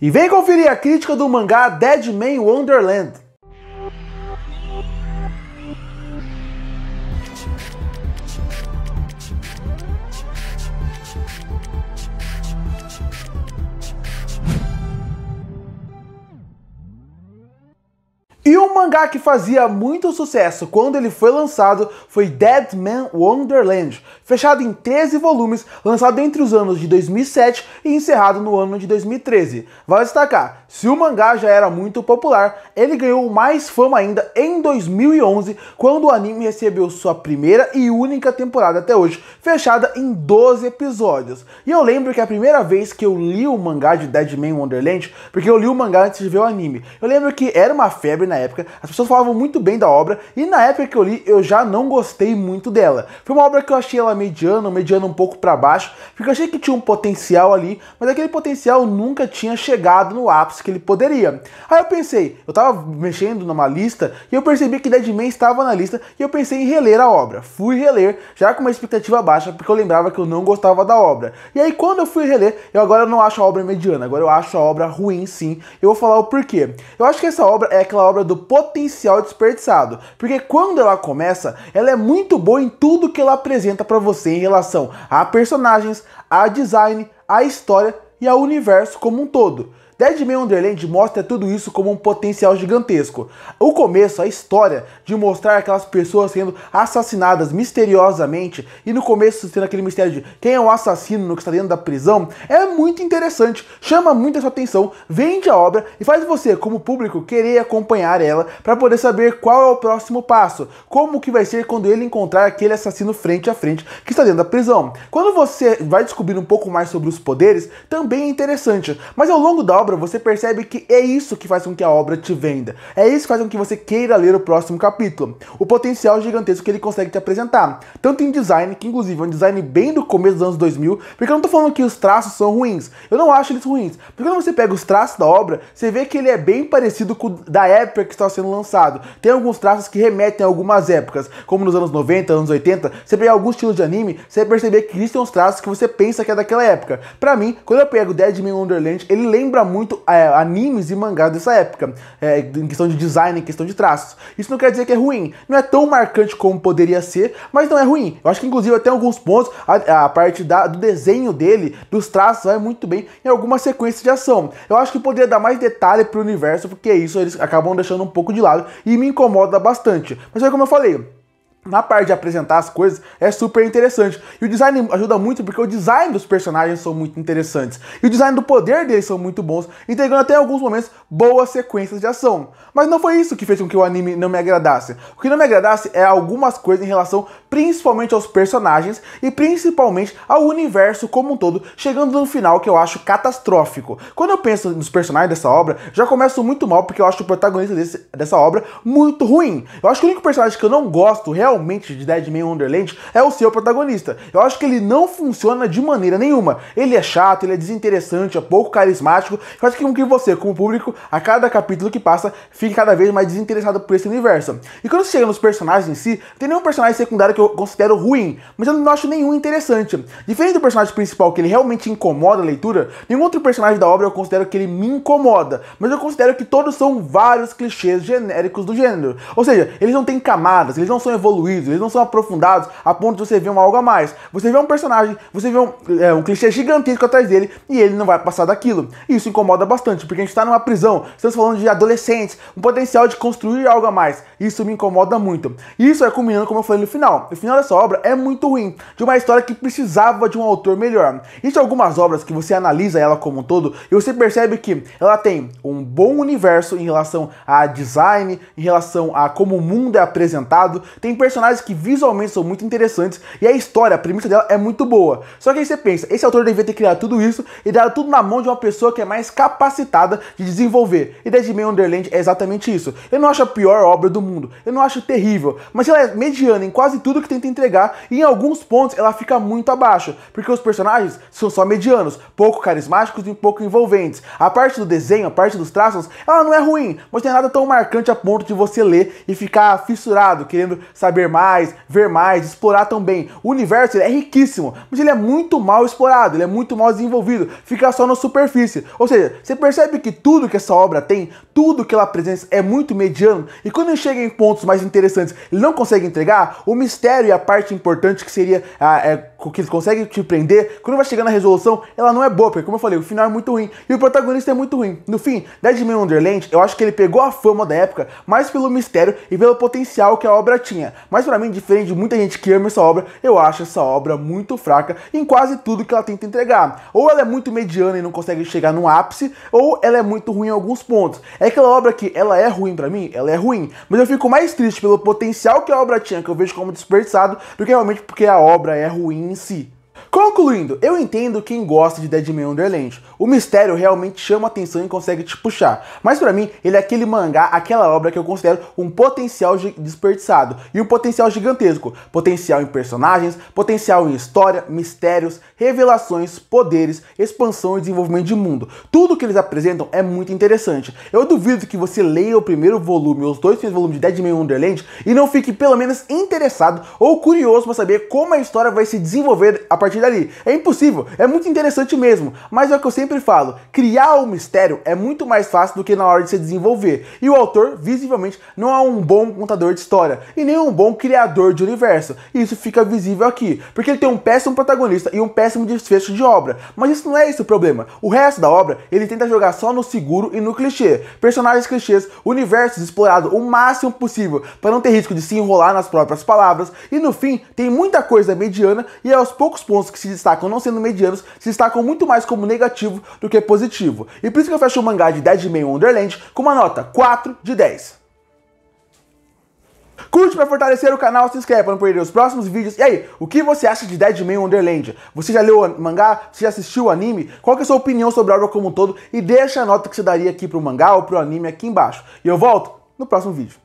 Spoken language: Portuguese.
E vem conferir a crítica do mangá Dead Man Wonderland. mangá que fazia muito sucesso quando ele foi lançado foi Dead Man Wonderland, fechado em 13 volumes, lançado entre os anos de 2007 e encerrado no ano de 2013. Vale destacar, se o mangá já era muito popular, ele ganhou mais fama ainda em 2011, quando o anime recebeu sua primeira e única temporada até hoje, fechada em 12 episódios. E eu lembro que a primeira vez que eu li o mangá de Dead Man Wonderland, porque eu li o mangá antes de ver o anime, eu lembro que era uma febre na época, as pessoas falavam muito bem da obra, e na época que eu li, eu já não gostei muito dela. Foi uma obra que eu achei ela mediana, mediana um pouco para baixo, porque eu achei que tinha um potencial ali, mas aquele potencial nunca tinha chegado no ápice que ele poderia. Aí eu pensei, eu tava mexendo numa lista, e eu percebi que Deadman estava na lista, e eu pensei em reler a obra. Fui reler, já com uma expectativa baixa, porque eu lembrava que eu não gostava da obra. E aí quando eu fui reler, eu agora não acho a obra mediana, agora eu acho a obra ruim sim. Eu vou falar o porquê. Eu acho que essa obra é aquela obra do potencial potencial desperdiçado. Porque quando ela começa, ela é muito boa em tudo que ela apresenta para você em relação a personagens, a design, a história e ao universo como um todo. Deadman Wonderland mostra tudo isso como um potencial gigantesco. O começo, a história de mostrar aquelas pessoas sendo assassinadas misteriosamente e no começo sendo aquele mistério de quem é o assassino no que está dentro da prisão, é muito interessante, chama muito a sua atenção, vende a obra e faz você, como público, querer acompanhar ela para poder saber qual é o próximo passo, como que vai ser quando ele encontrar aquele assassino frente a frente que está dentro da prisão. Quando você vai descobrir um pouco mais sobre os poderes, também é interessante, mas ao longo da obra obra, você percebe que é isso que faz com que a obra te venda. É isso que faz com que você queira ler o próximo capítulo. O potencial gigantesco que ele consegue te apresentar. Tanto em design, que inclusive é um design bem do começo dos anos 2000, porque eu não tô falando que os traços são ruins. Eu não acho eles ruins. Porque quando você pega os traços da obra, você vê que ele é bem parecido com o da época que está sendo lançado. Tem alguns traços que remetem a algumas épocas, como nos anos 90, anos 80. Você pega alguns estilos de anime, você vai perceber que existem uns traços que você pensa que é daquela época. Para mim, quando eu pego Deadman Wonderland, ele lembra muito muito é, animes e mangás dessa época, é, em questão de design, em questão de traços. Isso não quer dizer que é ruim, não é tão marcante como poderia ser, mas não é ruim. Eu acho que inclusive até alguns pontos, a, a parte da, do desenho dele, dos traços, vai muito bem em algumas sequências de ação. Eu acho que poderia dar mais detalhe pro universo, porque isso eles acabam deixando um pouco de lado e me incomoda bastante. Mas é como eu falei, na parte de apresentar as coisas, é super interessante. E o design ajuda muito porque o design dos personagens são muito interessantes. E o design do poder deles são muito bons, entregando até alguns momentos boas sequências de ação. Mas não foi isso que fez com que o anime não me agradasse. O que não me agradasse é algumas coisas em relação principalmente aos personagens e principalmente ao universo como um todo, chegando no final que eu acho catastrófico. Quando eu penso nos personagens dessa obra, já começo muito mal porque eu acho o protagonista desse, dessa obra muito ruim. Eu acho que o único personagem que eu não gosto realmente de Dead Man Wonderland é o seu protagonista. Eu acho que ele não funciona de maneira nenhuma. Ele é chato, ele é desinteressante, é pouco carismático, faz com que você, como público, a cada capítulo que passa, fique cada vez mais desinteressado por esse universo. E quando chega nos personagens em si, tem nenhum personagem secundário que que eu considero ruim, mas eu não acho nenhum interessante. Diferente do personagem principal, que ele realmente incomoda a leitura, nenhum outro personagem da obra eu considero que ele me incomoda, mas eu considero que todos são vários clichês genéricos do gênero. Ou seja, eles não têm camadas, eles não são evoluídos, eles não são aprofundados a ponto de você ver algo a mais. Você vê um personagem, você vê um, é, um clichê gigantesco atrás dele e ele não vai passar daquilo. E isso incomoda bastante, porque a gente está numa prisão, estamos falando de adolescentes, um potencial de construir algo a mais. Isso me incomoda muito. E isso é culminando, como eu falei no final o final dessa obra é muito ruim, de uma história que precisava de um autor melhor. Existem algumas obras que você analisa ela como um todo e você percebe que ela tem um bom universo em relação a design, em relação a como o mundo é apresentado, tem personagens que visualmente são muito interessantes e a história, a premissa dela é muito boa. Só que aí você pensa, esse autor devia ter criado tudo isso e dado tudo na mão de uma pessoa que é mais capacitada de desenvolver. E Man Underland é exatamente isso. Eu não acho a pior obra do mundo, eu não acho terrível, mas ela é mediana em quase tudo tudo que tenta entregar e em alguns pontos ela fica muito abaixo, porque os personagens são só medianos, pouco carismáticos e pouco envolventes. A parte do desenho, a parte dos traços, ela não é ruim, mas não é nada tão marcante a ponto de você ler e ficar fissurado, querendo saber mais, ver mais, explorar também. O universo é riquíssimo, mas ele é muito mal explorado, ele é muito mal desenvolvido, fica só na superfície. Ou seja, você percebe que tudo que essa obra tem, tudo que ela apresenta é muito mediano, e quando chega em pontos mais interessantes, ele não consegue entregar, o mistério mistério e a parte importante que seria a, ah, a é, que consegue te prender, quando vai chegar na resolução, ela não é boa, porque como eu falei, o final é muito ruim e o protagonista é muito ruim. No fim, Deadman Wonderland, eu acho que ele pegou a fama da época mais pelo mistério e pelo potencial que a obra tinha. Mas para mim, diferente de muita gente que ama essa obra, eu acho essa obra muito fraca em quase tudo que ela tenta entregar. Ou ela é muito mediana e não consegue chegar no ápice, ou ela é muito ruim em alguns pontos. É aquela obra que ela é ruim para mim, ela é ruim, mas eu fico mais triste pelo potencial que a obra tinha, que eu vejo como desperdiçado, do que realmente porque a obra é ruim em si. Concluindo, eu entendo quem gosta de Deadman Wonderland. O mistério realmente chama atenção e consegue te puxar. Mas para mim, ele é aquele mangá, aquela obra que eu considero um potencial desperdiçado. E um potencial gigantesco. Potencial em personagens, potencial em história, mistérios, revelações, poderes, expansão e desenvolvimento de mundo. Tudo que eles apresentam é muito interessante. Eu duvido que você leia o primeiro volume, os dois primeiros volumes de Deadman Wonderland, e não fique pelo menos interessado ou curioso para saber como a história vai se desenvolver a partir partir dali. É impossível, é muito interessante mesmo, mas é o que eu sempre falo, criar o um mistério é muito mais fácil do que na hora de se desenvolver. E o autor, visivelmente, não é um bom contador de história e nem um bom criador de universo. E isso fica visível aqui, porque ele tem um péssimo protagonista e um péssimo desfecho de obra. Mas isso não é esse o problema. O resto da obra, ele tenta jogar só no seguro e no clichê. Personagens clichês, universos explorados o máximo possível para não ter risco de se enrolar nas próprias palavras e no fim tem muita coisa mediana e é aos poucos pontos que se destacam não sendo medianos se destacam muito mais como negativo do que positivo. E por isso que eu fecho o mangá de Deadman Wonderland com uma nota 4 de 10. Curte para fortalecer o canal, se inscreve para não perder os próximos vídeos. E aí, o que você acha de Deadman Wonderland? Você já leu o mangá? Você já assistiu o anime? Qual é a sua opinião sobre a obra como um todo? E deixa a nota que você daria aqui pro mangá ou pro anime aqui embaixo. E eu volto no próximo vídeo.